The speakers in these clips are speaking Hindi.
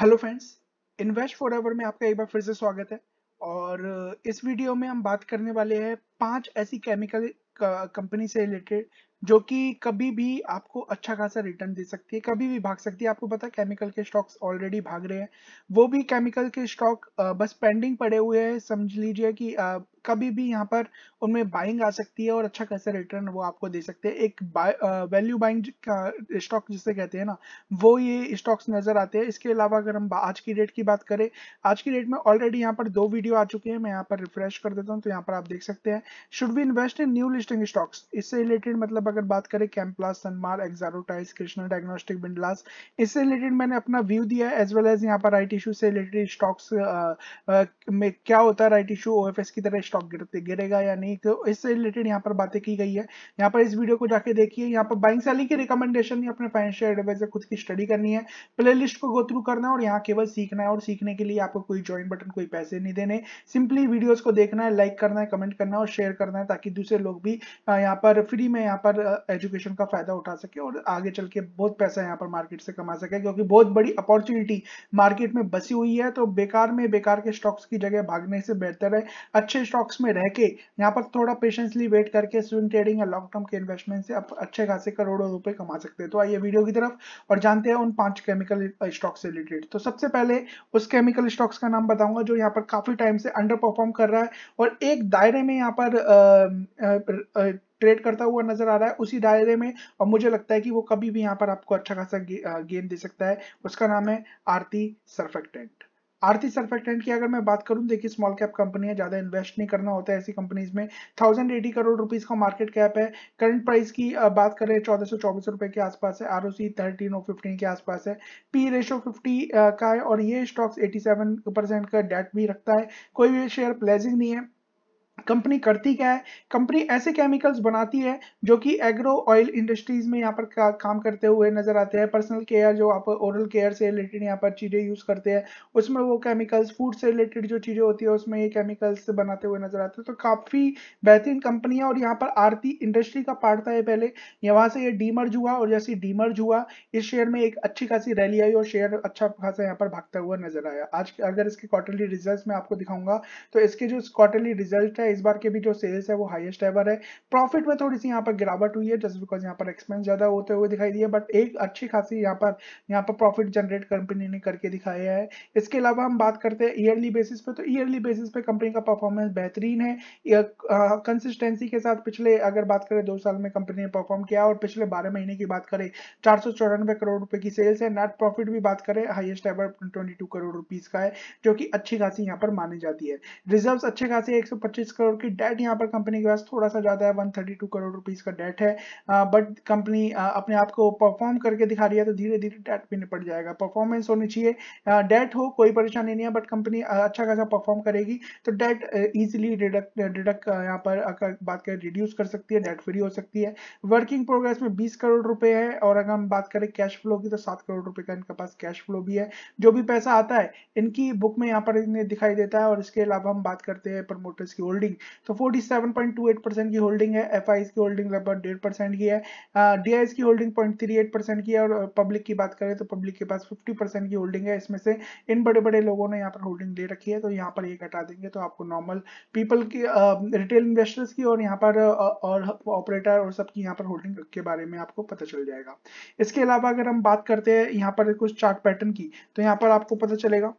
hello friends invest forever में आपका एक बार फिर से स्वागत है और इस वीडियो में हम बात करने वाले हैं पांच ऐसी केमिकल कंपनी से रिलेटेड जो कि कभी भी आपको अच्छा खासा रिटर्न दे सकती है कभी भी भाग सकती है आपको पता केमिकल के स्टॉक्स ऑलरेडी भाग रहे हैं वो भी केमिकल के स्टॉक बस पेंडिंग पड़े हुए हैं समझ लीजिए कि कभी भी यहाँ पर उनमें बाइंग आ सकती है और अच्छा खासा रिटर्न वो आपको दे सकते हैं एक वैल्यू बाइंग स्टॉक जिसे कहते हैं ना वो ये स्टॉक्स नजर आते हैं इसके अलावा अगर हम आज की डेट की बात करें आज की डेट में ऑलरेडी यहाँ पर दो वीडियो आ चुके हैं मैं यहाँ पर रिफ्रेश कर देता हूँ तो यहाँ पर आप देख सकते हैं should be invest in new listing stocks इससे रिलेटेड मतलब अगर बात करें Chemplast Sanmar Exxaro tiles Krishna diagnostic Windlas इससे रिलेटेड मैंने अपना व्यू दिया एज वेल एज यहाँ पर राइट इशू से रिलेटेड स्टॉक्स में क्या होता है राइट इशू ओ की तरह स्टॉक स्टॉक गिरते गिरेगा या नहीं तो इससे रिलेटेड यहाँ पर बातें की गई है यहाँ पर इस वीडियो को जाके देखिए यहाँ पर बाइंग सेलिंग की रिकमेंडेशन या अपने फाइनेंशियल एडवाइजर खुद की स्टडी करनी है प्ले लिस्ट को गो थ्रू करना है और यहाँ केवल सीखना है और सीखने के लिए आपको कोई ज्वाइन बटन कोई पैसे नहीं देने सिंपली वीडियोज को देखना है लाइक करना है कमेंट करना है और शेयर करना है ताकि दूसरे लोग भी यहाँ पर फ्री में यहाँ पर एजुकेशन का फायदा उठा सके और आगे चल के बहुत पैसा यहाँ पर मार्केट से कमा सके क्योंकि बहुत बड़ी अपॉर्चुनिटी मार्केट में बसी हुई है तो बेकार में बेकार के स्टॉक्स की जगह भागने से बेहतर है अच्छे स्टॉक स्टॉक्स में रह के यहाँ पर थोड़ा पेशेंसली वेट करके स्विंग ट्रेडिंग या लॉन्ग टर्म के इन्वेस्टमेंट से आप अच्छे खासे करोड़ों रुपए कमा सकते हैं तो आइए वीडियो की तरफ और जानते हैं उन पांच केमिकल स्टॉक uh, से रिलेटेड तो सबसे पहले उस केमिकल स्टॉक्स का नाम बताऊंगा जो यहाँ पर काफी टाइम से अंडर परफॉर्म कर रहा है और एक दायरे में यहाँ पर ट्रेड uh, uh, करता हुआ नजर आ रहा है उसी दायरे में और मुझे लगता है कि वो कभी भी यहाँ पर आपको अच्छा खासा गेन दे सकता है उसका नाम है आरती सरफेक्टेंट आरती सर्फेक्टेंट की अगर मैं बात करूं देखिए स्मॉल कैप कंपनी है ज़्यादा इन्वेस्ट नहीं करना होता है ऐसी कंपनीज में थाउजेंड एटी करोड़ रुपीज़ का मार्केट कैप है करंट प्राइस की बात करें चौदह सौ चौबीस रुपए के आसपास है आर ओ सी थर्टीन और फिफ्टीन के आसपास है पी रेशो फिफ्टी का है और ये स्टॉक्स एटी सेवन परसेंट का डेट भी रखता है कोई भी शेयर प्लेजिंग नहीं है कंपनी करती क्या है कंपनी ऐसे केमिकल्स बनाती है जो कि एग्रो ऑयल इंडस्ट्रीज में यहाँ पर का, काम करते हुए नजर आते हैं पर्सनल केयर जो आप ओरल केयर से रिलेटेड यहाँ पर चीज़ें यूज़ करते हैं उसमें वो केमिकल्स फूड से रिलेटेड जो चीज़ें होती है उसमें ये केमिकल्स बनाते हुए नजर आते हैं तो काफ़ी बेहतरीन कंपनी है और यहाँ पर आरती इंडस्ट्री का पार्ट था ये पहले यहाँ से ये डीमर्ज हुआ और जैसे डीमर्ज हुआ इस शेयर में एक अच्छी खासी रैली आई और शेयर अच्छा खासा यहाँ पर भागता हुआ नजर आया आज अगर इसके क्वार्टरली रिजल्ट में आपको दिखाऊंगा तो इसके जो क्वार्टरली रिजल्ट है है इस बार के भी जो सेल्स है वो हाईएस्ट एवर है प्रॉफिट में थोड़ी सी यहाँ पर गिरावट हुई है जस्ट बिकॉज यहाँ पर एक्सपेंस ज्यादा होते हुए दिखाई दिए बट एक अच्छी खासी यहाँ पर यहाँ पर प्रॉफिट जनरेट कंपनी ने करके दिखाया है इसके अलावा हम बात करते हैं ईयरली बेसिस पे तो ईयरली बेसिस पे कंपनी का परफॉर्मेंस बेहतरीन है कंसिस्टेंसी के साथ पिछले अगर बात करें दो साल में कंपनी ने परफॉर्म किया और पिछले बारह महीने की बात करें चार करोड़ रुपए की सेल्स है नेट प्रॉफिट भी बात करें हाईएस्ट एवर 22 करोड़ रुपीज का है जो कि अच्छी खासी यहाँ पर मानी जाती है रिजर्व्स अच्छे खासे 125 करोड़ की डेट यहाँ पर कंपनी के पास थोड़ा सा ज़्यादा है टू करोड़ रुपीज़ का डेट है बट कंपनी अपने आप को परफॉर्म करके दिखा रही है तो धीरे धीरे डेट भी निपट जाएगा परफॉर्मेंस होनी चाहिए डेट हो कोई परेशानी नहीं है बट कंपनी अच्छा खासा परफॉर्म करेगी तो डेट इजिली डिडक्ट यहाँ पर बात करें रिड्यूस कर सकती है डेट फ्री हो सकती है वर्किंग प्रोग्रेस में बीस करोड़ रुपए है और अगर हम बात करें कैश फ्लो की तो सात करोड़ रुपए का इनके पास कैश फ्लो भी है जो भी पैसा आता है इनकी बुक में यहाँ पर दिखाई देता है और इसके अलावा हम बात करते हैं प्रमोटर्स की होल्डिंग होल्डिंग तो 47.28 परसेंट की होल्डिंग है एफ की होल्डिंग लगभग डेढ़ परसेंट की है डी uh, की होल्डिंग पॉइंट परसेंट की है और पब्लिक की बात करें तो पब्लिक के पास 50 परसेंट की होल्डिंग है इसमें से इन बड़े बड़े लोगों ने यहाँ पर होल्डिंग ले रखी है तो यहाँ पर ये घटा देंगे तो आपको नॉर्मल पीपल की रिटेल uh, इन्वेस्टर्स की और यहाँ पर और ऑपरेटर और सबकी यहाँ पर होल्डिंग के बारे में आपको पता चल जाएगा इसके अलावा अगर हम बात करते हैं यहाँ पर कुछ चार्ट पैटर्न की तो यहाँ पर आपको पता चलेगा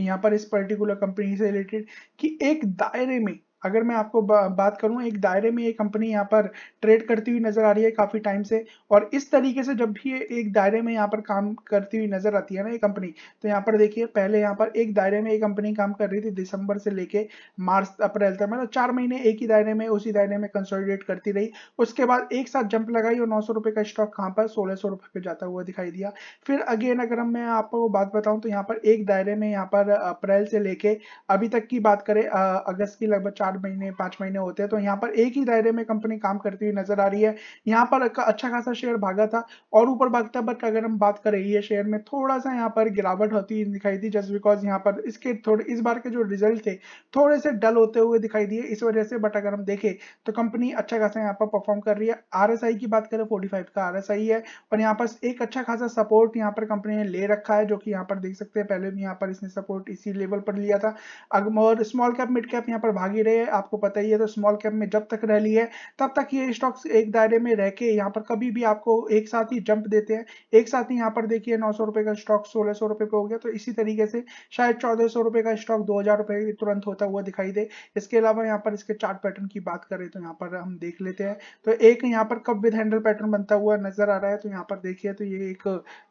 यहाँ पर इस पर्टिकुलर कंपनी से रिलेटेड कि एक दायरे में अगर मैं आपको बा, बात करूं एक दायरे में ये कंपनी यहाँ पर ट्रेड करती हुई नजर आ रही है काफी टाइम से और इस तरीके से जब भी एक दायरे में यहाँ पर काम करती हुई नजर आती है ना ये कंपनी तो यहाँ पर देखिए पहले यहाँ पर एक दायरे में ये कंपनी काम कर रही थी दिसंबर से लेके मार्च अप्रैल तक मतलब चार महीने एक ही दायरे में उसी दायरे में कंसोलिडेट करती रही उसके बाद एक साथ जंप लगाई और नौ का स्टॉक कहाँ पर सोलह सौ पे जाता हुआ दिखाई दिया फिर अगेन अगर मैं आपको बात बताऊं तो यहाँ पर एक दायरे में यहाँ पर अप्रैल से लेके अभी तक की बात करें अगस्त की लगभग चार चार महीने पांच महीने होते हैं तो यहाँ पर एक ही दायरे में कंपनी काम करती हुई नजर आ रही है यहाँ पर अच्छा खासा शेयर भागा था और ऊपर भागता बट अगर हम बात करें ये शेयर में थोड़ा सा यहाँ पर गिरावट होती दिखाई दी जस्ट बिकॉज यहाँ पर इसके थोड़े इस बार के जो रिजल्ट थे थोड़े से डल होते हुए दिखाई दिए इस वजह से बट अगर हम देखें तो कंपनी अच्छा खासा यहाँ पर परफॉर्म कर रही है आर की बात करें फोर्टी का आर है और यहाँ पर एक अच्छा खासा सपोर्ट यहाँ पर कंपनी ने ले रखा है जो कि यहाँ पर देख सकते हैं पहले भी यहाँ पर इसने सपोर्ट इसी लेवल पर लिया था अगर स्मॉल कैप मिड कैप यहाँ पर भागी रहे पे आपको पता ही है तो स्मॉल कैप में जब तक रैली है तब तक ये स्टॉक्स एक दायरे में रह के यहाँ पर कभी भी आपको एक साथ ही जंप देते हैं एक साथ ही यहाँ पर देखिए नौ सौ का स्टॉक सोलह सौ पे हो गया तो इसी तरीके से शायद चौदह सौ का स्टॉक दो हजार तुरंत होता हुआ दिखाई दे इसके अलावा यहाँ पर इसके चार्ट पैटर्न की बात करें तो यहाँ पर हम देख लेते हैं तो एक यहाँ पर कब विद हैंडल पैटर्न बनता हुआ नजर आ रहा है तो यहाँ पर देखिए तो ये एक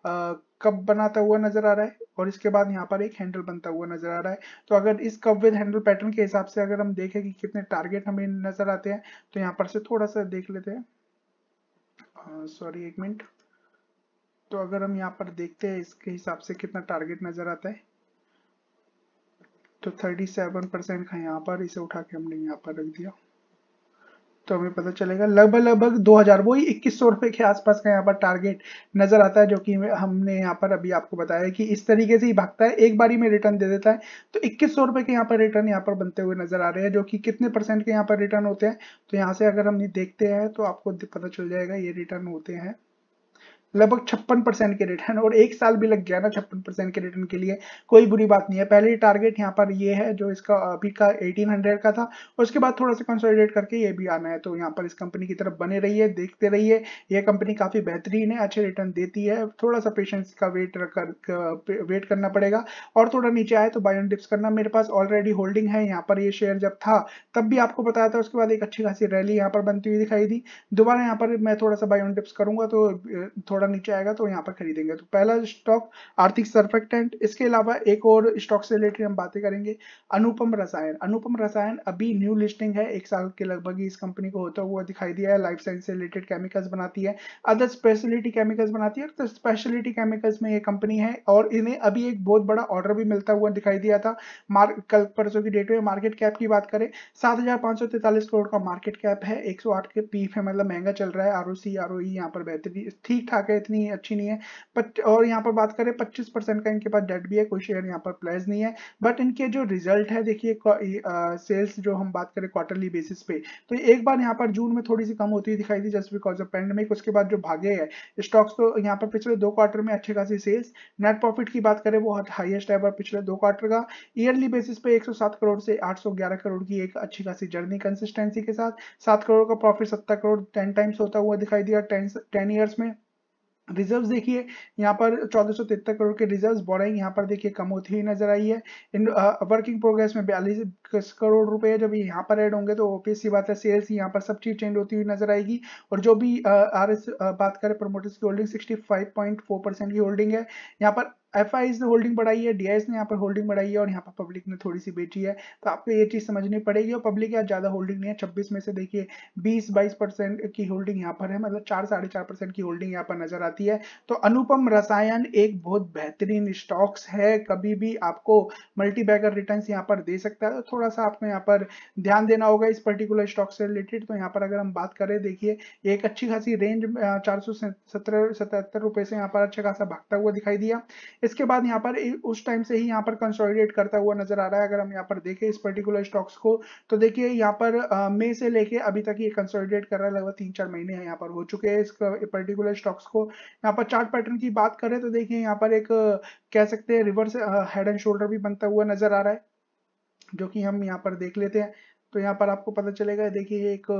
आ, कप बनाता हुआ नजर आ रहा है और इसके बाद यहाँ पर एक हैंडल बनता हुआ नजर आ रहा है तो अगर इस कप विद हैंडल पैटर्न के हिसाब से अगर हम देखें कि कितने टारगेट हमें नजर आते हैं तो यहाँ पर से थोड़ा सा देख लेते हैं सॉरी एक मिनट तो अगर हम यहाँ पर देखते हैं इसके हिसाब से कितना टारगेट नजर आता है तो 37 परसेंट का यहाँ पर इसे उठा के हमने यहाँ पर रख दिया तो हमें पता चलेगा लगभग लगभग 2000 वही इक्कीस सौ रुपए के आसपास का यहाँ पर टारगेट नजर आता है जो कि हमने यहाँ पर अभी आपको बताया कि इस तरीके से ही भागता है एक बारी में रिटर्न दे देता है तो इक्कीस सौ रुपए के यहाँ पर रिटर्न यहाँ पर बनते हुए नजर आ रहे हैं जो कि कितने परसेंट के यहाँ पर रिटर्न होते हैं तो यहाँ से अगर हम देखते हैं तो आपको पता चल जाएगा ये रिटर्न होते हैं लगभग छप्पन परसेंट के रिटर्न और एक साल भी लग गया ना छप्पन परसेंट के रिटर्न के लिए कोई बुरी बात नहीं है पहले टारगेट यहाँ पर ये है जो इसका अभी का 1800 का था उसके बाद थोड़ा सा कंसोलिडेट करके ये भी आना है तो यहाँ पर इस कंपनी की तरफ बने रहिए देखते रहिए ये कंपनी काफ़ी बेहतरीन है अच्छे रिटर्न देती है थोड़ा सा पेशेंस का वेट कर वेट करना पड़ेगा और थोड़ा नीचे आए तो बाय एंड डिप्स करना मेरे पास ऑलरेडी होल्डिंग है यहाँ पर ये शेयर जब था तब भी आपको बताया था उसके बाद एक अच्छी खासी रैली यहाँ पर बनती हुई दिखाई दी दोबारा यहाँ पर मैं थोड़ा सा बाय एंड डिप्स करूंगा तो थोड़ा ज़्यादा नीचे आएगा तो यहाँ पर खरीदेंगे तो पहला स्टॉक आर्थिक सर्फेक्टेंट इसके अलावा एक और स्टॉक से रिलेटेड हम बातें करेंगे अनुपम रसायन अनुपम रसायन अभी न्यू लिस्टिंग है एक साल के लगभग ही इस कंपनी को होता हुआ दिखाई दिया है लाइफ साइंस से रिलेटेड केमिकल्स बनाती है अदर स्पेशलिटी केमिकल्स बनाती है तो स्पेशलिटी केमिकल्स में ये कंपनी है और इन्हें अभी एक बहुत बड़ा ऑर्डर भी मिलता हुआ दिखाई दिया था कल परसों की डेट में मार्केट कैप की बात करें सात करोड़ का मार्केट कैप है 108 के पीफ है मतलब महंगा चल रहा है आर ओ सी आर ओ यहाँ पर बेहतरी ठीक ठाक है पे इतनी अच्छी नहीं है बट और यहाँ पर बात करें 25 परसेंट का इनके पास डेट भी है कोई शेयर यहाँ पर प्लेज नहीं है बट इनके जो रिजल्ट है देखिए सेल्स जो हम बात करें क्वार्टरली बेसिस पे तो एक बार यहाँ पर जून में थोड़ी सी कम होती दिखाई दी जस्ट बिकॉज ऑफ पेंडेमिक उसके बाद जो भागे है स्टॉक्स तो यहाँ पर पिछले दो क्वार्टर में अच्छे खासी सेल्स नेट प्रॉफिट की बात करें वो हाइएस्ट है पिछले दो क्वार्टर का ईयरली बेसिस पे एक करोड़ से आठ करोड़ की एक अच्छी खासी जर्नी कंसिस्टेंसी के साथ सात करोड़ का प्रॉफिट सत्तर करोड़ टेन टाइम्स होता हुआ दिखाई दिया टेन टेन ईयर्स में रिजर्व्स देखिए यहाँ पर चौदह करोड़ के रिजर्व्स बोराइंग यहाँ पर देखिए कम होती हुई नजर आई है इन वर्किंग प्रोग्रेस में बयालीस करोड़ रुपए जब यहाँ पर ऐड होंगे तो ऑफिस की बात है सेल्स यहाँ पर सब चीज चेंज होती हुई नजर आएगी और जो भी आर एस बात करें प्रमोटर्स की holding sixty five point four percent की होल्डिंग है यहाँ पर एफ एस ने होल्डिंग बढ़ाई है डी ने यहाँ पर होल्डिंग बढ़ाई है और यहाँ पर पब्लिक ने थोड़ी सी बेची है तो आपको ये चीज समझनी पड़ेगी और पब्लिक यहाँ ज्यादा होल्डिंग नहीं है छब्बीस में से देखिए बीस बाईस परसेंट की होल्डिंग यहाँ पर है मतलब चार साढ़े चार परसेंट की होल्डिंग यहाँ पर नजर आती है तो अनुपम रसायन एक बहुत बेहतरीन स्टॉक्स है कभी भी आपको मल्टी बैगर रिटर्न यहाँ पर दे सकता है थोड़ा सा आपको यहाँ पर ध्यान देना होगा इस पर्टिकुलर स्टॉक से रिलेटेड तो यहाँ पर अगर हम बात करें देखिए एक अच्छी खासी रेंज चार सौ सत्रह सतहत्तर रुपए से यहाँ पर अच्छा खासा भागता हुआ दिखाई दिया इसके बाद यहाँ पर उस टाइम से ही यहाँ पर कंसोलिडेट करता हुआ नजर आ रहा है अगर हम यहाँ पर देखें इस पर्टिकुलर स्टॉक्स को तो देखिए यहाँ पर मई से लेके अभी तक ये कंसोलिडेट कर रहा है लगभग तीन चार महीने यहाँ पर हो चुके हैं इस पर्टिकुलर स्टॉक्स को यहाँ पर चार्ट पैटर्न की बात करें तो देखिए यहाँ पर एक कह सकते हैं रिवर्स हेड एंड शोल्डर भी बनता हुआ नजर आ रहा है जो कि हम यहाँ पर देख लेते हैं तो यहाँ पर आपको पता चलेगा देखिए एक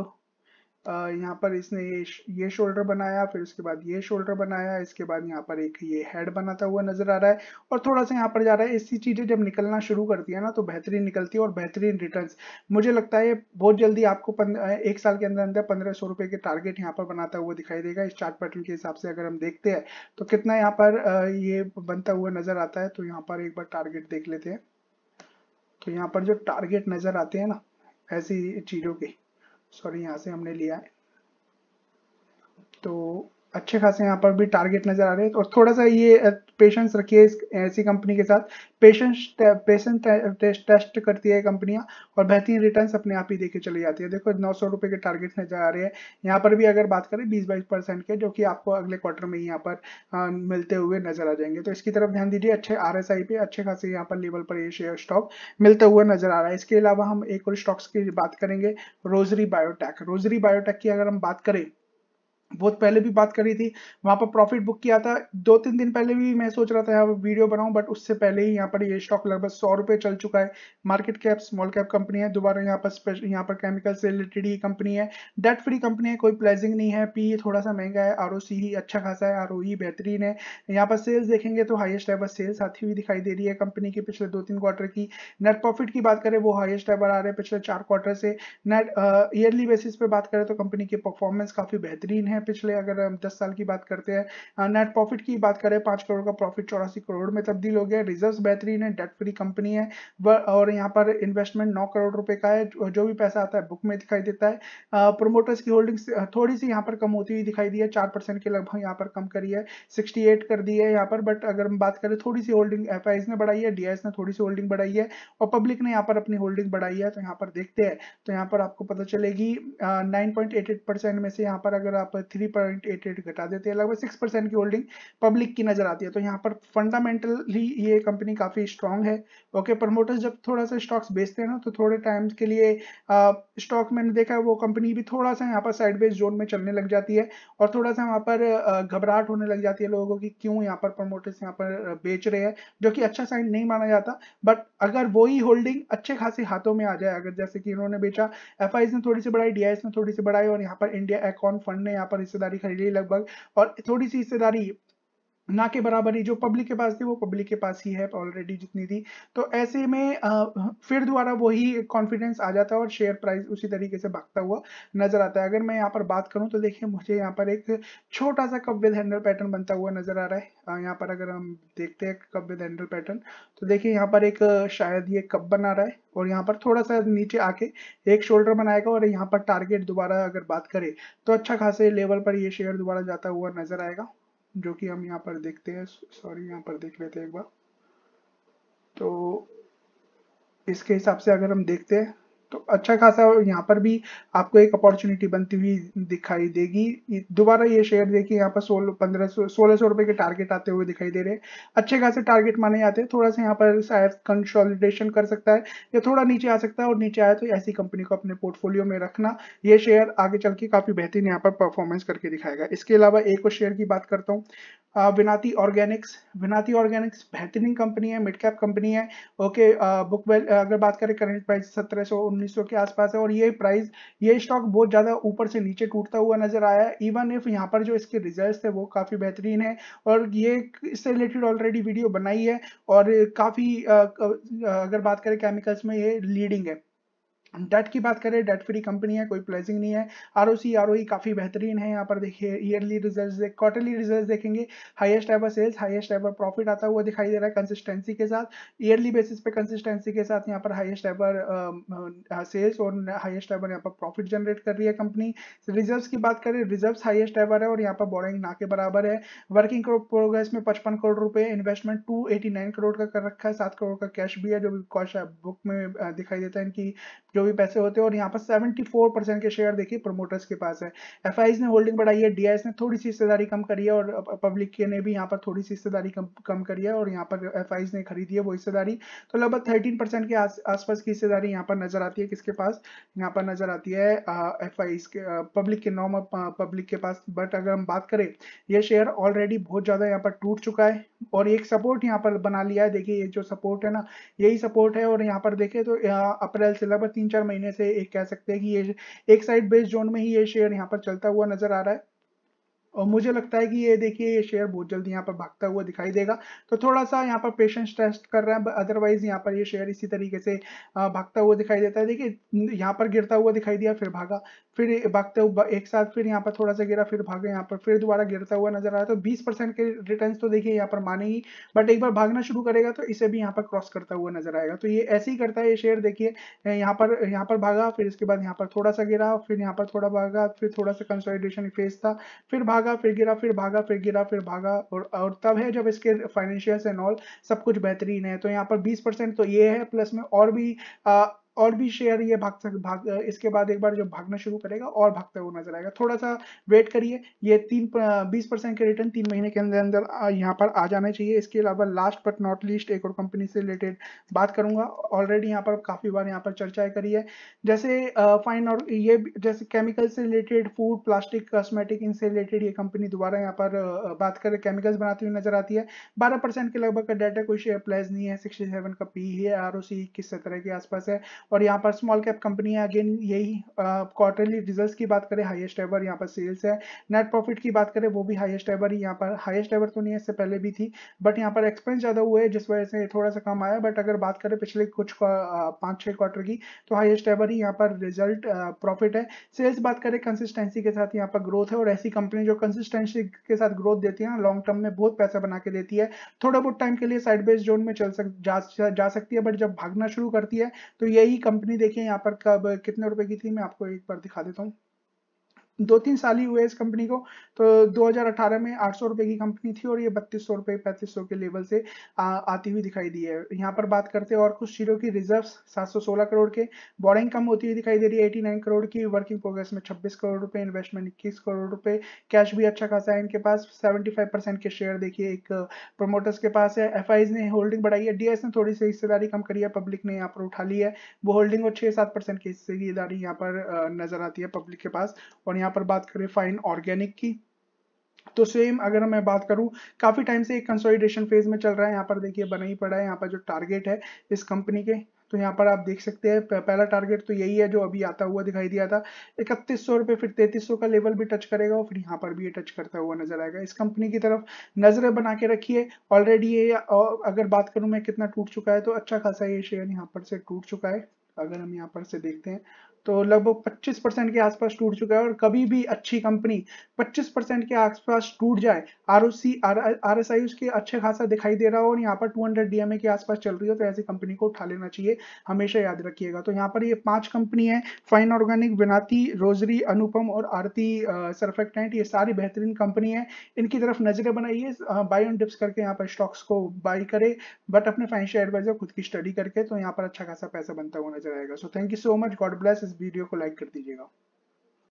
यहाँ पर इसने ये ये शोल्डर बनाया फिर उसके बाद ये शोल्डर बनाया इसके बाद यहाँ पर एक ये हेड बनाता हुआ नजर आ रहा है और थोड़ा सा यहाँ पर जा रहा है ऐसी चीजें जब निकलना शुरू करती है ना तो बेहतरीन निकलती है और बेहतरीन रिटर्न मुझे लगता है बहुत जल्दी आपको पन, एक साल के अंदर अंदर पंद्रह सौ रुपए के टारगेट यहाँ पर बनाता हुआ दिखाई देगा इस चार्ट पैटर्न के हिसाब से अगर हम देखते हैं तो कितना यहाँ पर ये बनता हुआ नजर आता है तो यहाँ पर एक बार टारगेट देख लेते हैं तो यहाँ पर जो टारगेट नजर आते हैं ना ऐसी चीजों के सॉरी यहाँ से हमने लिया है तो अच्छे खासे यहाँ पर भी टारगेट नज़र आ रहे हैं और थोड़ा सा ये पेशेंस रखिए इस ऐसी कंपनी के साथ पेशेंस पेशेंस टेस्ट टेस्ट करती है कंपनियां और बेहतरीन रिटर्न्स अपने आप ही देके चली जाती है देखो नौ सौ रुपये के टारगेट नज़र आ रहे हैं यहाँ पर भी अगर बात करें बीस बाईस परसेंट के जो कि आपको अगले क्वार्टर में ही यहाँ पर आ, मिलते हुए नजर आ जाएंगे तो इसकी तरफ ध्यान दीजिए अच्छे आर एस आई पे अच्छे खासे यहाँ पर लेवल पर ये शेयर स्टॉक मिलते हुए नजर आ रहा है इसके अलावा हम एक और स्टॉक्स की बात करेंगे रोजरी बायोटेक रोजरी बायोटेक की अगर हम बात करें बहुत पहले भी बात करी थी वहां पर प्रॉफिट बुक किया था दो तीन दिन पहले भी मैं सोच रहा था यहाँ पर वीडियो बनाऊं बट उससे पहले ही यहाँ पर ये स्टॉक लगभग सौ रुपये चल चुका है market cap small cap company है दोबारा यहाँ पर स्पेशल यहाँ पर केमिकल से रिलेटेड ही कंपनी है डेट फ्री कंपनी है कोई प्लेजिंग नहीं है पी e थोड़ा सा महंगा है आर ही अच्छा खासा है आर e बेहतरीन है यहाँ पर सेल्स देखेंगे तो हाइस्ट एवर सेल्स आती हुई दिखाई दे रही है कंपनी की पिछले दो तीन क्वार्टर की नेट प्रॉफिट की बात करें वो हाइस्ट एवर आ रहे हैं पिछले चार क्वार्टर से नेट ईयरली बेसिस पे बात करें तो कंपनी की परफॉर्मेंस काफी बेहतरीन है हैं पिछले अगर हम दस साल की बात करते हैं नेट प्रॉफिट की बात करें पांच करोड़ का प्रॉफिट चौरासी करोड़ में तब्दील हो गया रिजर्व बेहतरीन है डेट फ्री कंपनी है और यहाँ पर इन्वेस्टमेंट नौ करोड़ रुपए का है जो भी पैसा आता है बुक में दिखाई देता है प्रोमोटर्स की होल्डिंग थोड़ी सी यहाँ पर कम होती हुई दिखाई दी है चार परसेंट के लगभग यहाँ पर कम करी है सिक्सटी एट कर दी है यहाँ पर बट अगर हम बात करें थोड़ी सी होल्डिंग एफ ने बढ़ाई है डी ने थोड़ी सी होल्डिंग बढ़ाई है और पब्लिक ने यहाँ पर अपनी होल्डिंग बढ़ाई है तो यहाँ पर देखते हैं तो यहाँ पर आपको पता चलेगी nine point eight eight percent में से यहाँ पर अगर आप 3.88 घटा देते हैं लगभग 6 परसेंट की होल्डिंग पब्लिक की नजर आती है तो यहाँ पर फंडामेंटली ये कंपनी काफ़ी स्ट्रांग है ओके प्रमोटर्स जब थोड़ा सा स्टॉक्स बेचते हैं ना तो थोड़े टाइम के लिए स्टॉक मैंने देखा है वो कंपनी भी थोड़ा सा यहाँ पर साइडवेज जोन में चलने लग जाती है और थोड़ा सा वहाँ पर घबराहट होने लग जाती है लोगों की क्यों यहाँ पर प्रमोटर्स यहाँ पर बेच रहे हैं जो कि अच्छा साइन नहीं माना जाता बट अगर वही होल्डिंग अच्छे खासे हाथों में आ जाए अगर जैसे कि इन्होंने बेचा एफ ने थोड़ी सी बढ़ाई डी ने थोड़ी सी बढ़ाई और यहाँ पर इंडिया एकॉन फंड ने यहाँ पर पर हिस्सेदारी खरीदी लगभग और थोड़ी सी हिस्सेदारी ना के बराबर ही जो पब्लिक के पास थी वो पब्लिक के पास ही है ऑलरेडी जितनी थी तो ऐसे में फिर दोबारा वही कॉन्फिडेंस आ जाता है और शेयर प्राइस उसी तरीके से भागता हुआ नजर आता है अगर मैं यहाँ पर बात करूँ तो देखिए मुझे यहाँ पर एक छोटा सा कप हैंडल पैटर्न बनता हुआ नजर आ रहा है यहाँ पर अगर हम देखते हैं कप हैंडल पैटर्न तो देखिये यहाँ पर एक शायद ये कप बना रहा है और यहाँ पर थोड़ा सा नीचे आके एक शोल्डर बनाएगा और यहाँ पर टारगेट दोबारा अगर बात करें तो अच्छा खासे लेवल पर ये शेयर दोबारा जाता हुआ नजर आएगा जो कि हम यहाँ पर देखते हैं सॉरी यहाँ पर देख लेते हैं एक बार तो इसके हिसाब से अगर हम देखते हैं तो अच्छा खासा यहाँ पर भी आपको एक अपॉर्चुनिटी बनती हुई दिखाई देगी दोबारा ये शेयर देखिए यहाँ पर सोलह पंद्रह सो सोलह सौ रुपए के टारगेट आते हुए दिखाई दे रहे हैं अच्छे खासे टारगेट माने जाते हैं थोड़ा सा यहाँ पर शायद कंसोलिडेशन कर सकता है या थोड़ा नीचे आ सकता है और नीचे आया तो ऐसी कंपनी को अपने पोर्टफोलियो में रखना ये शेयर आगे चल के काफी बेहतरीन यहाँ पर परफॉर्मेंस करके दिखाएगा इसके अलावा एक और शेयर की बात करता हूँ विनाती ऑर्गेनिक्स विनाती ऑर्गेनिक्स बेहतरीन कंपनी है मिड कैप कंपनी है ओके बुक वेल अगर बात करें करेंट प्राइस सत्रह सौ उन्नीस के आसपास है और ये प्राइस ये स्टॉक बहुत ज़्यादा ऊपर से नीचे टूटता हुआ नजर आया है इवन इफ यहाँ पर जो इसके रिजल्ट थे वो काफ़ी बेहतरीन है और ये इससे रिलेटेड ऑलरेडी वीडियो बनाई है और काफ़ी अगर बात करें केमिकल्स में ये लीडिंग है डेट की बात करें डेट फ्री कंपनी है कोई प्लेजिंग नहीं है R O C R O E e काफ़ी बेहतरीन है यहाँ पर देखिए ईयरली रिजल्ट क्वार्टरली रिजल्ट देखेंगे highest ever sales highest ever profit आता हुआ दिखाई दे रहा है कंसिस्टेंसी के साथ ईयरली बेसिस पे कंसिस्टेंसी के साथ यहाँ पर हाईएस्ट एवर सेल्स और हाईएस्ट एवर यहाँ पर प्रॉफिट जनरेट कर रही है कंपनी रिजर्व की बात करें रिजर्व हाइएस्ट एवर है और यहाँ पर बोरिंग ना के बराबर है वर्किंग प्रोग्रेस में पचपन करोड़ रुपए investment two eighty nine crore का कर रखा है सात करोड़ का कैश भी है जो बुक में uh, दिखाई देता है इनकी जो भी पैसे होते हैं और यहाँ पर सेवेंटी फोर परसेंट के शेयर देखिए प्रमोटर्स के पास है एफ ने होल्डिंग बढ़ाई है डी ने थोड़ी सी हिस्सेदारी कम करी है और पब्लिक के ने भी यहाँ पर थोड़ी सी हिस्सेदारी कम, कम करी है और यहाँ पर एफ ने खरीदी है वो हिस्सेदारी तो लगभग थर्टीन परसेंट के आसपास की हिस्सेदारी यहाँ पर नजर आती है किसके पास यहाँ पर नजर आती है एफ के पब्लिक के नॉर्मल पब्लिक के पास बट अगर हम बात करें ये शेयर ऑलरेडी बहुत ज्यादा यहाँ पर टूट चुका है और एक सपोर्ट यहाँ पर बना लिया है देखिए ये जो सपोर्ट है ना यही सपोर्ट है और यहाँ पर देखें तो अप्रैल से लगभग तीन तीन चार महीने से एक कह सकते हैं कि ये एक साइड बेस्ड जोन में ही ये शेयर यहाँ पर चलता हुआ नजर आ रहा है और मुझे लगता है कि ये देखिए ये शेयर बहुत जल्दी यहाँ पर भागता हुआ दिखाई देगा तो थोड़ा सा यहाँ पर पेशेंस टेस्ट कर रहा है अदरवाइज यहाँ पर ये शेयर इसी तरीके से भागता हुआ दिखाई देता है देखिए यहाँ पर गिरता हुआ दिखाई दिया फिर भागा फिर भागते हुए एक साथ फिर यहाँ पर थोड़ा सा गिरा फिर भागे यहाँ पर फिर दोबारा गिरता हुआ नजर आया तो 20 परसेंट के रिटर्न तो देखिए यहाँ पर माने ही बट एक बार भागना शुरू करेगा तो इसे भी यहाँ पर क्रॉस करता हुआ नजर आएगा तो ये ऐसे ही करता है ये शेयर देखिए यहाँ पर यहाँ पर भागा फिर इसके बाद यहाँ पर थोड़ा सा गिरा फिर यहाँ पर थोड़ा भागा फिर थोड़ा सा कंसोलिडेशन फेज था फिर भागा फिर गिरा फिर भागा फिर गिरा फिर भागा और तब है जब इसके फाइनेंशियल्स एंड ऑल सब कुछ बेहतरीन है तो यहाँ पर बीस तो ये है प्लस में और भी और भी शेयर ये भाग भाग इसके बाद एक बार जब भागना शुरू करेगा और भागता हुआ नजर आएगा थोड़ा सा वेट करिए ये तीन बीस परसेंट के रिटर्न तीन महीने के अंदर अंदर यहाँ पर आ जाना चाहिए इसके अलावा लास्ट बट नॉट लीस्ट एक और कंपनी से रिलेटेड बात करूंगा ऑलरेडी यहाँ पर काफ़ी बार यहाँ पर चर्चाएं करी है जैसे फाइन और ये जैसे केमिकल से रिलेटेड फूड प्लास्टिक कॉस्मेटिक इनसे रिलेटेड ये कंपनी दोबारा यहाँ पर बात कर केमिकल्स बनाती हुई नजर आती है बारह परसेंट के लगभग का डाटा कोई शेयर प्लेस नहीं है सिक्सटी सेवन का पी है आर ओ सी के आसपास है और यहाँ पर स्मॉल कैप कंपनी है अगेन यही क्वार्टरली रिजल्ट की बात करें हाइएस्ट एवर यहाँ पर सेल्स है नेट प्रॉफिट की बात करें वो भी हाइएस्ट एवर ही यहाँ पर हाइएस्ट एवर तो नहीं है इससे पहले भी थी बट यहाँ पर एक्सपेंस ज़्यादा हुए जिस वजह से थोड़ा सा कम आया बट अगर बात करें पिछले कुछ पाँच छः क्वार्टर की तो हाइएस्ट एवर ही यहाँ पर रिजल्ट प्रॉफिट है सेल्स बात करें कंसिस्टेंसी के साथ यहाँ पर ग्रोथ है और ऐसी कंपनी जो कंसिस्टेंसी के साथ ग्रोथ देती है लॉन्ग टर्म में बहुत पैसा बना के देती है थोड़ा बहुत टाइम के लिए साइड बेस जोन में चल सक जा, जा सकती है बट जब भागना शुरू करती है तो यही कंपनी देखिए यहाँ पर कब कितने रुपए की थी मैं आपको एक बार दिखा देता हूँ दो तीन साल ही हुए इस कंपनी को तो 2018 में आठ सौ रुपए की कंपनी थी और ये बत्तीस सौ रुपए पैंतीस सौ के लेवल से आ, आती हुई दिखाई दी है यहाँ पर बात करते हैं और कुछ शेयरों की रिजर्व्स 716 करोड़ के बोरिंग कम होती हुई दिखाई दे रही है 89 करोड़ की वर्किंग प्रोग्रेस में 26 करोड़ रुपए इन्वेस्टमेंट इक्कीस करोड़ रुपए कैश भी अच्छा खासा है इनके पास सेवेंटी के शेयर देखिए एक प्रोमोटर्स के पास है एफ ने होल्डिंग बढ़ाई है डीएस ने थोड़ी सी हिस्सेदारी कम करी है पब्लिक ने यहाँ पर उठा ली है वो होल्डिंग और छह सात परसेंट की हिस्सेदारी यहाँ पर नजर आती है पब्लिक के पास और यहाँ पर बात करें फाइन ऑर्गेनिक की तो सेम अगर मैं बात करूं काफी टाइम से एक कंसोलिडेशन फेज में चल रहा है यहाँ पर देखिए बना ही पड़ा है यहाँ पर जो टारगेट है इस कंपनी के तो यहाँ पर आप देख सकते हैं पहला टारगेट तो यही है जो अभी आता हुआ दिखाई दिया था इकतीस सौ रुपये फिर तैतीस सौ का लेवल भी टच करेगा और फिर यहाँ पर भी ये टच करता हुआ नजर आएगा इस कंपनी की तरफ नजरें बना के रखिए ऑलरेडी ये अगर बात करूँ मैं कितना टूट चुका है तो अच्छा खासा ये शेयर यहाँ पर से टूट चुका है अगर हम यहाँ पर से देखते हैं तो लगभग 25 परसेंट के आसपास टूट चुका है और कभी भी अच्छी कंपनी 25 परसेंट के आसपास टूट जाए R O C R S I उसके अच्छे खासा दिखाई दे रहा हो और यहाँ पर 200 डीएमए के आसपास चल रही हो तो ऐसी कंपनी को उठा लेना चाहिए हमेशा याद रखिएगा तो यहाँ पर ये पांच कंपनी है फाइन ऑर्गेनिक विनाती रोजरी अनुपम और आरती सरफेक्टेंट ये सारी बेहतरीन कंपनी है इनकी तरफ नजरें बनाइए बाई ऑन डिप्स करके यहाँ पर स्टॉक्स को बाई करे बट अपने फाइनेंशियल एडवाइजर खुद की स्टडी करके तो यहाँ पर अच्छा खासा पैसा बनता हुआ नजर आएगा so thank you so much God bless video को लाइक कर दीजिएगा